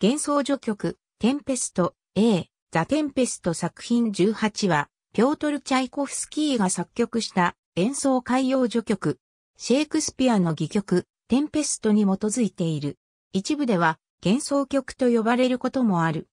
幻想序曲、テンペスト、A、ザ・テンペスト作品18は、ピョートル・チャイコフスキーが作曲した演奏海洋序曲、シェイクスピアの戯曲、テンペストに基づいている。一部では、幻想曲と呼ばれることもある。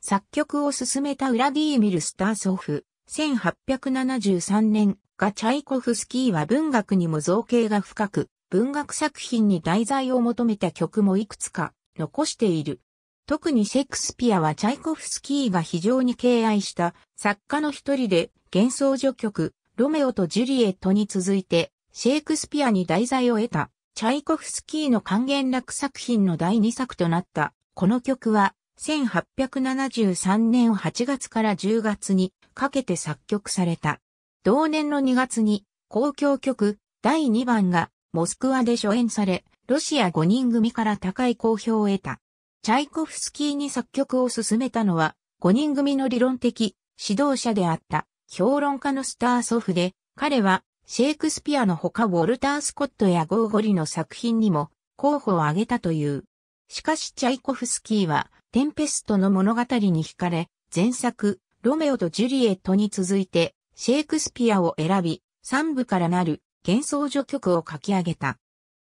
作曲を進めたウラディーミル・スターソフ、1873年がチャイコフスキーは文学にも造形が深く、文学作品に題材を求めた曲もいくつか残している。特にシェイクスピアはチャイコフスキーが非常に敬愛した作家の一人で幻想序曲ロメオとジュリエットに続いてシェイクスピアに題材を得たチャイコフスキーの還元楽作品の第二作となったこの曲は1873年8月から10月にかけて作曲された。同年の2月に公共曲第2番がモスクワで初演され、ロシア5人組から高い好評を得た。チャイコフスキーに作曲を進めたのは、5人組の理論的指導者であった、評論家のスター祖父で、彼は、シェイクスピアの他ウォルター・スコットやゴーゴリの作品にも候補を挙げたという。しかしチャイコフスキーは、テンペストの物語に惹かれ、前作、ロメオとジュリエットに続いて、シェイクスピアを選び、3部からなる幻想序曲を書き上げた。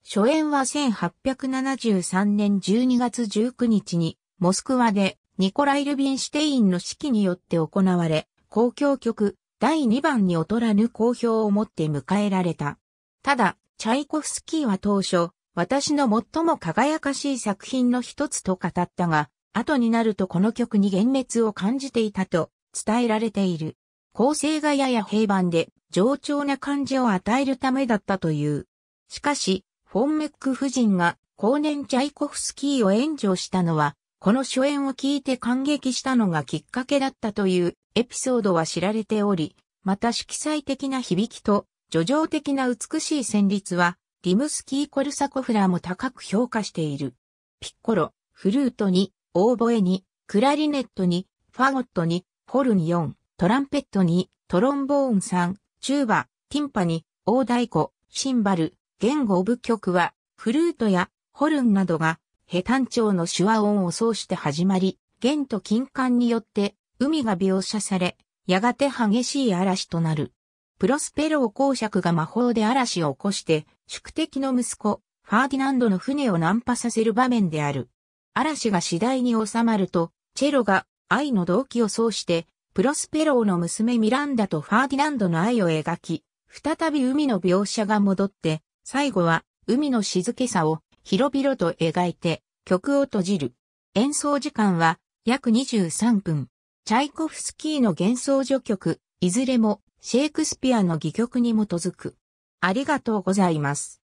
初演は1873年12月19日に、モスクワでニコライ・ルビンシュテインの指揮によって行われ、公共曲第2番に劣らぬ好評を持って迎えられた。ただ、チャイコフスキーは当初、私の最も輝かしい作品の一つと語ったが、後になるとこの曲に幻滅を感じていたと伝えられている。構成がやや平板で、冗長な感じを与えるためだったという。しかし、フォンメック夫人が後年チャイコフスキーを援助したのは、この初演を聞いて感激したのがきっかけだったというエピソードは知られており、また色彩的な響きと、叙情的な美しい旋律は、リムスキー・コルサコフラーも高く評価している。ピッコロ、フルートに、オーボエに、クラリネットに、ファゴットに、ホルン4、トランペットに、トロンボーン3、チューバ、ティンパに、大太鼓、シンバル、言語部曲は、フルートやホルンなどが、ヘタョ調の手話音を奏して始まり、弦と金管によって、海が描写され、やがて激しい嵐となる。プロスペロー公爵が魔法で嵐を起こして、宿敵の息子、ファーディナンドの船を難破させる場面である。嵐が次第に収まると、チェロが愛の動機を奏して、プロスペローの娘ミランダとファーディナンドの愛を描き、再び海の描写が戻って、最後は、海の静けさを広々と描いて曲を閉じる。演奏時間は約23分。チャイコフスキーの幻想序曲、いずれもシェイクスピアの戯曲に基づく。ありがとうございます。